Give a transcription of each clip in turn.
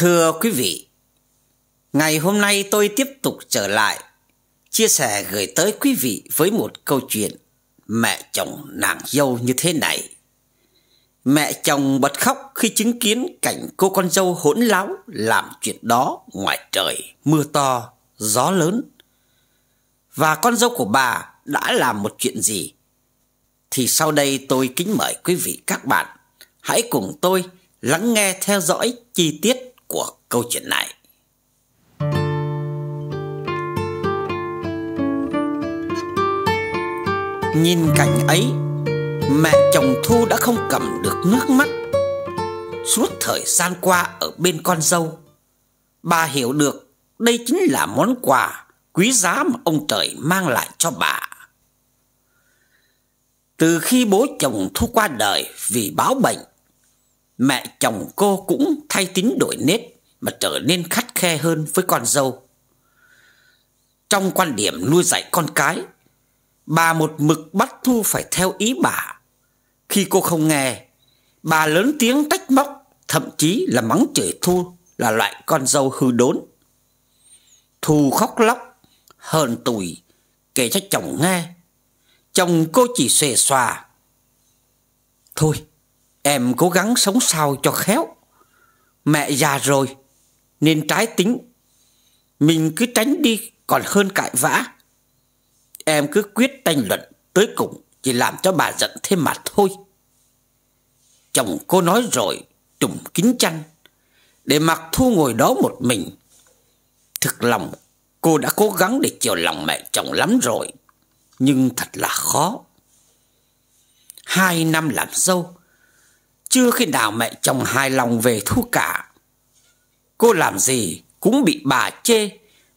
Thưa quý vị, ngày hôm nay tôi tiếp tục trở lại chia sẻ gửi tới quý vị với một câu chuyện mẹ chồng nàng dâu như thế này. Mẹ chồng bật khóc khi chứng kiến cảnh cô con dâu hỗn láo làm chuyện đó ngoài trời mưa to, gió lớn. Và con dâu của bà đã làm một chuyện gì? Thì sau đây tôi kính mời quý vị các bạn hãy cùng tôi lắng nghe theo dõi chi tiết của câu chuyện này. Nhìn cảnh ấy, mẹ chồng Thu đã không cầm được nước mắt. Suốt thời gian qua ở bên con dâu, bà hiểu được đây chính là món quà quý giá mà ông trời mang lại cho bà. Từ khi bố chồng Thu qua đời vì báo bệnh, mẹ chồng cô cũng thay tính đổi nết mà trở nên khắt khe hơn với con dâu. Trong quan điểm nuôi dạy con cái, bà một mực bắt Thu phải theo ý bà. Khi cô không nghe, bà lớn tiếng tách móc, thậm chí là mắng chửi Thu là loại con dâu hư đốn. Thu khóc lóc, hờn tủi, kể cho chồng nghe. Chồng cô chỉ xuề xòa. Thôi, Em cố gắng sống sao cho khéo Mẹ già rồi Nên trái tính Mình cứ tránh đi còn hơn cãi vã Em cứ quyết tranh luận Tới cùng chỉ làm cho bà giận thêm mà thôi Chồng cô nói rồi Trùm kính chăn Để mặc thu ngồi đó một mình Thực lòng Cô đã cố gắng để chiều lòng mẹ chồng lắm rồi Nhưng thật là khó Hai năm làm dâu chưa khi nào mẹ chồng hài lòng về Thu cả Cô làm gì cũng bị bà chê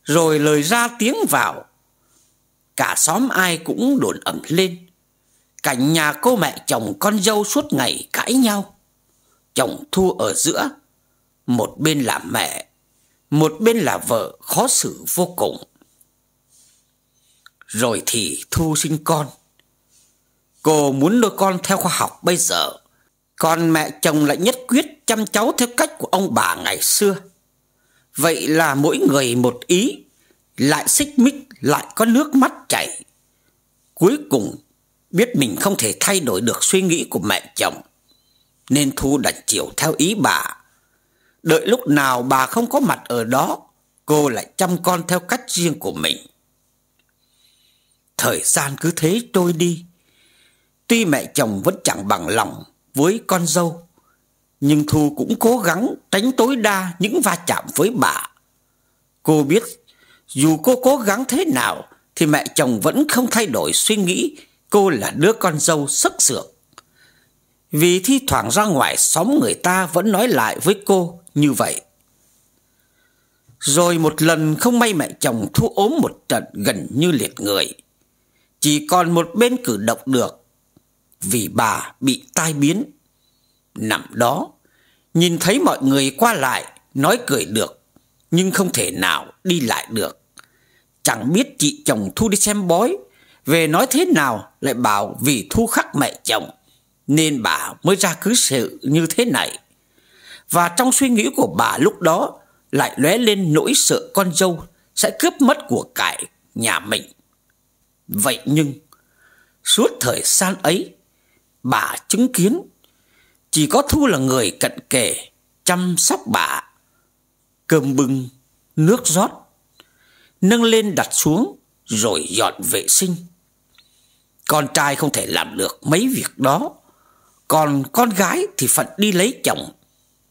Rồi lời ra tiếng vào Cả xóm ai cũng đồn ẩm lên Cảnh nhà cô mẹ chồng con dâu suốt ngày cãi nhau Chồng Thu ở giữa Một bên là mẹ Một bên là vợ khó xử vô cùng Rồi thì Thu sinh con Cô muốn nuôi con theo khoa học bây giờ còn mẹ chồng lại nhất quyết chăm cháu theo cách của ông bà ngày xưa. Vậy là mỗi người một ý, lại xích mích, lại có nước mắt chảy. Cuối cùng, biết mình không thể thay đổi được suy nghĩ của mẹ chồng, nên Thu đành chịu theo ý bà. Đợi lúc nào bà không có mặt ở đó, cô lại chăm con theo cách riêng của mình. Thời gian cứ thế trôi đi. Tuy mẹ chồng vẫn chẳng bằng lòng với con dâu Nhưng Thu cũng cố gắng tránh tối đa những va chạm với bà Cô biết dù cô cố gắng thế nào Thì mẹ chồng vẫn không thay đổi suy nghĩ cô là đứa con dâu sức sượng Vì thi thoảng ra ngoài xóm người ta vẫn nói lại với cô như vậy Rồi một lần không may mẹ chồng Thu ốm một trận gần như liệt người Chỉ còn một bên cử động được vì bà bị tai biến. Nằm đó, nhìn thấy mọi người qua lại, nói cười được, nhưng không thể nào đi lại được. Chẳng biết chị chồng Thu đi xem bói, về nói thế nào lại bảo vì Thu khắc mẹ chồng, nên bà mới ra cứ sự như thế này. Và trong suy nghĩ của bà lúc đó lại lóe lên nỗi sợ con dâu sẽ cướp mất của cải nhà mình. Vậy nhưng, suốt thời gian ấy, bà chứng kiến. Chỉ có Thu là người cận kề, chăm sóc bà. Cơm bưng, nước rót, nâng lên đặt xuống rồi dọn vệ sinh. Con trai không thể làm được mấy việc đó. Còn con gái thì phận đi lấy chồng,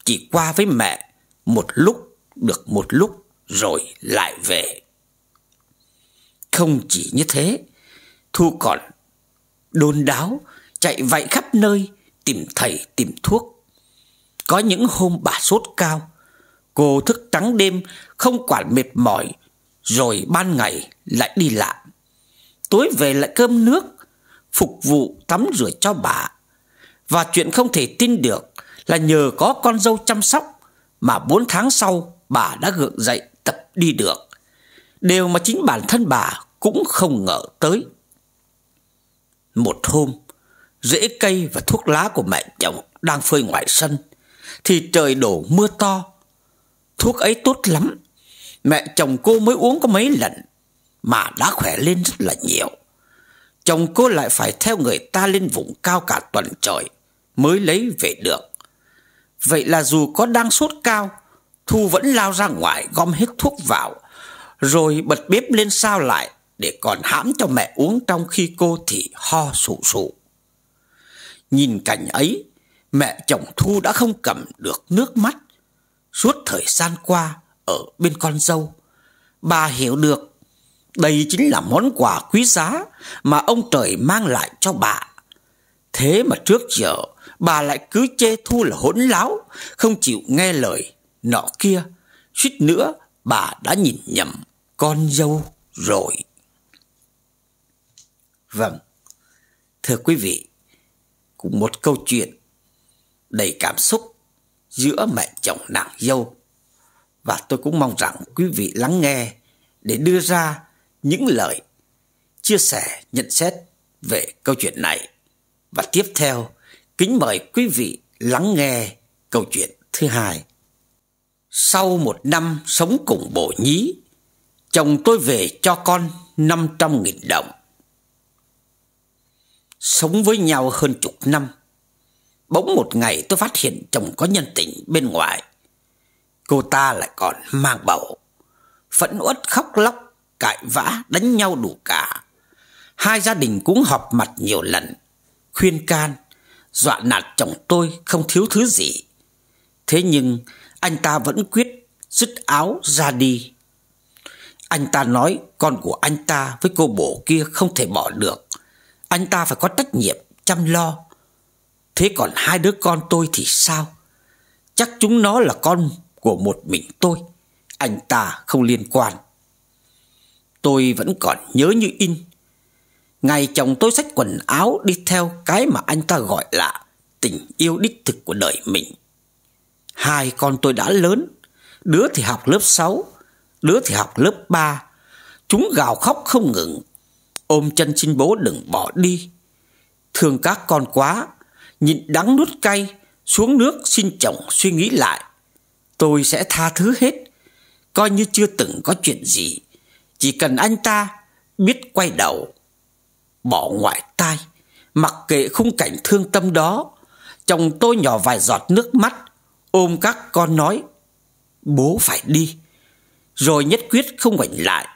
chỉ qua với mẹ một lúc được một lúc rồi lại về. Không chỉ như thế, Thu còn đôn đáo chạy vạy khắp nơi tìm thầy tìm thuốc. Có những hôm bà sốt cao, cô thức trắng đêm không quản mệt mỏi, rồi ban ngày lại đi làm. Tối về lại cơm nước, phục vụ tắm rửa cho bà. Và chuyện không thể tin được là nhờ có con dâu chăm sóc mà bốn tháng sau bà đã gượng dậy tập đi được. Điều mà chính bản thân bà cũng không ngờ tới. Một hôm, rễ cây và thuốc lá của mẹ chồng đang phơi ngoài sân thì trời đổ mưa to. Thuốc ấy tốt lắm, mẹ chồng cô mới uống có mấy lần mà đã khỏe lên rất là nhiều. Chồng cô lại phải theo người ta lên vùng cao cả tuần trời mới lấy về được. Vậy là dù có đang sốt cao, Thu vẫn lao ra ngoài gom hết thuốc vào, rồi bật bếp lên sao lại để còn hãm cho mẹ uống trong khi cô thì ho sụ sụ. Nhìn cảnh ấy, mẹ chồng Thu đã không cầm được nước mắt. Suốt thời gian qua ở bên con dâu, bà hiểu được đây chính là món quà quý giá mà ông trời mang lại cho bà. Thế mà trước giờ bà lại cứ chê Thu là hỗn láo, không chịu nghe lời nọ kia. Suýt nữa bà đã nhìn nhầm con dâu rồi. Vâng, thưa quý vị, của một câu chuyện đầy cảm xúc giữa mẹ chồng nàng dâu. Và tôi cũng mong rằng quý vị lắng nghe để đưa ra những lời chia sẻ, nhận xét về câu chuyện này. Và tiếp theo, kính mời quý vị lắng nghe câu chuyện thứ hai. Sau một năm sống cùng bổ nhí, chồng tôi về cho con 500.000 đồng. Sống với nhau hơn chục năm Bỗng một ngày tôi phát hiện chồng có nhân tình bên ngoài Cô ta lại còn mang bầu Phẫn uất khóc lóc Cãi vã đánh nhau đủ cả Hai gia đình cũng họp mặt nhiều lần Khuyên can Dọa nạt chồng tôi không thiếu thứ gì Thế nhưng Anh ta vẫn quyết Dứt áo ra đi Anh ta nói con của anh ta với cô bổ kia không thể bỏ được anh ta phải có trách nhiệm chăm lo Thế còn hai đứa con tôi thì sao Chắc chúng nó là con của một mình tôi Anh ta không liên quan Tôi vẫn còn nhớ như in Ngày chồng tôi xách quần áo đi theo cái mà anh ta gọi là tình yêu đích thực của đời mình. Hai con tôi đã lớn, đứa thì học lớp 6, đứa thì học lớp 3. Chúng gào khóc không ngừng Ôm chân xin bố đừng bỏ đi Thương các con quá Nhịn đắng nuốt cay Xuống nước xin chồng suy nghĩ lại Tôi sẽ tha thứ hết Coi như chưa từng có chuyện gì Chỉ cần anh ta biết quay đầu Bỏ ngoại tai Mặc kệ khung cảnh thương tâm đó Chồng tôi nhỏ vài giọt nước mắt Ôm các con nói Bố phải đi Rồi nhất quyết không ngoảnh lại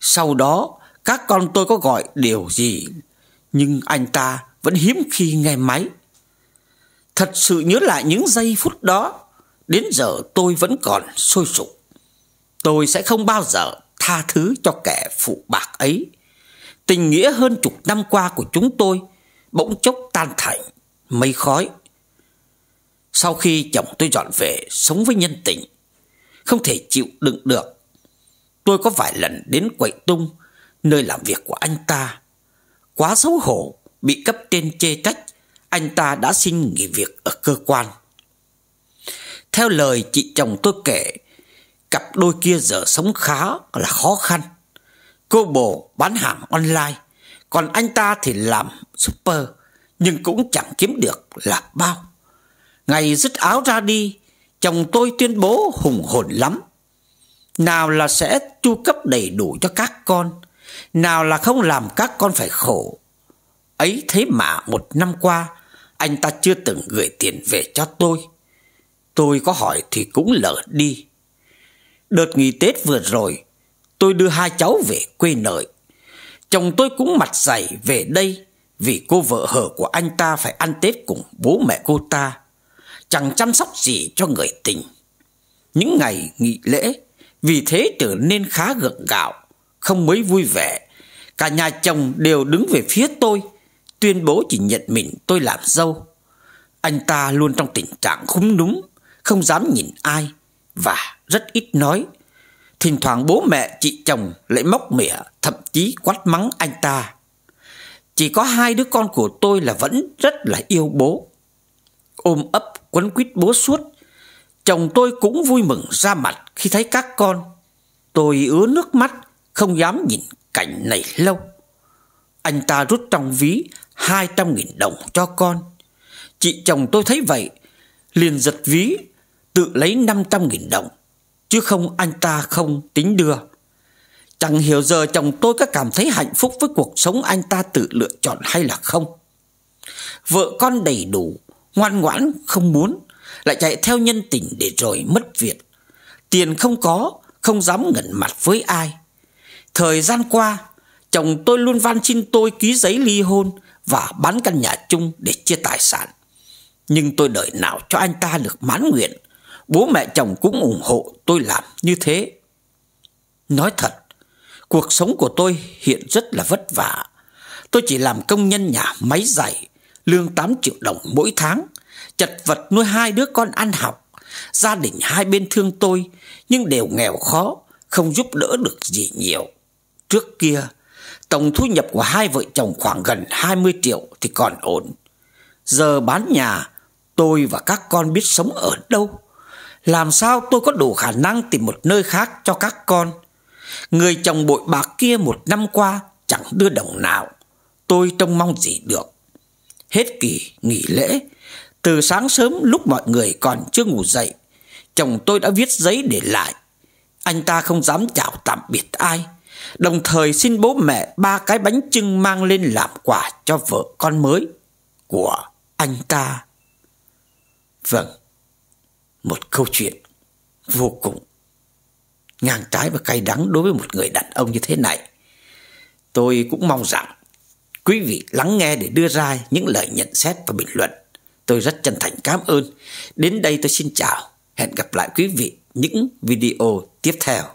Sau đó các con tôi có gọi điều gì Nhưng anh ta vẫn hiếm khi nghe máy Thật sự nhớ lại những giây phút đó Đến giờ tôi vẫn còn sôi sục Tôi sẽ không bao giờ tha thứ cho kẻ phụ bạc ấy Tình nghĩa hơn chục năm qua của chúng tôi Bỗng chốc tan thành mây khói Sau khi chồng tôi dọn về sống với nhân tình Không thể chịu đựng được Tôi có vài lần đến quậy tung nơi làm việc của anh ta. Quá xấu hổ, bị cấp trên chê trách, anh ta đã xin nghỉ việc ở cơ quan. Theo lời chị chồng tôi kể, cặp đôi kia giờ sống khá là khó khăn. Cô bồ bán hàng online, còn anh ta thì làm super nhưng cũng chẳng kiếm được là bao. Ngày dứt áo ra đi, chồng tôi tuyên bố hùng hồn lắm. Nào là sẽ chu cấp đầy đủ cho các con, nào là không làm các con phải khổ Ấy thế mà một năm qua Anh ta chưa từng gửi tiền về cho tôi Tôi có hỏi thì cũng lỡ đi Đợt nghỉ Tết vừa rồi Tôi đưa hai cháu về quê nợi Chồng tôi cũng mặt dày về đây Vì cô vợ hở của anh ta phải ăn Tết cùng bố mẹ cô ta Chẳng chăm sóc gì cho người tình Những ngày nghỉ lễ Vì thế trở nên khá gượng gạo không mấy vui vẻ. Cả nhà chồng đều đứng về phía tôi, tuyên bố chỉ nhận mình tôi làm dâu. Anh ta luôn trong tình trạng khúng núm, không dám nhìn ai và rất ít nói. Thỉnh thoảng bố mẹ chị chồng lại móc mỉa, thậm chí quát mắng anh ta. Chỉ có hai đứa con của tôi là vẫn rất là yêu bố. Ôm ấp quấn quýt bố suốt. Chồng tôi cũng vui mừng ra mặt khi thấy các con. Tôi ứa nước mắt không dám nhìn cảnh này lâu Anh ta rút trong ví 200.000 đồng cho con Chị chồng tôi thấy vậy Liền giật ví Tự lấy 500.000 đồng Chứ không anh ta không tính đưa Chẳng hiểu giờ chồng tôi có cảm thấy hạnh phúc với cuộc sống anh ta tự lựa chọn hay là không. Vợ con đầy đủ, ngoan ngoãn, không muốn, lại chạy theo nhân tình để rồi mất việc. Tiền không có, không dám ngẩn mặt với ai. Thời gian qua, chồng tôi luôn van xin tôi ký giấy ly hôn và bán căn nhà chung để chia tài sản. Nhưng tôi đợi nào cho anh ta được mãn nguyện. Bố mẹ chồng cũng ủng hộ tôi làm như thế. Nói thật, cuộc sống của tôi hiện rất là vất vả. Tôi chỉ làm công nhân nhà máy giày, lương 8 triệu đồng mỗi tháng, chật vật nuôi hai đứa con ăn học. Gia đình hai bên thương tôi, nhưng đều nghèo khó, không giúp đỡ được gì nhiều. Trước kia, tổng thu nhập của hai vợ chồng khoảng gần 20 triệu thì còn ổn. Giờ bán nhà, tôi và các con biết sống ở đâu? Làm sao tôi có đủ khả năng tìm một nơi khác cho các con? Người chồng bội bạc kia một năm qua chẳng đưa đồng nào. Tôi trông mong gì được. Hết kỳ nghỉ lễ, từ sáng sớm lúc mọi người còn chưa ngủ dậy, chồng tôi đã viết giấy để lại. Anh ta không dám chào tạm biệt ai, đồng thời xin bố mẹ ba cái bánh trưng mang lên làm quà cho vợ con mới của anh ta. Vâng, một câu chuyện vô cùng ngang trái và cay đắng đối với một người đàn ông như thế này. Tôi cũng mong rằng quý vị lắng nghe để đưa ra những lời nhận xét và bình luận. Tôi rất chân thành cảm ơn. Đến đây tôi xin chào. Hẹn gặp lại quý vị những video tiếp theo.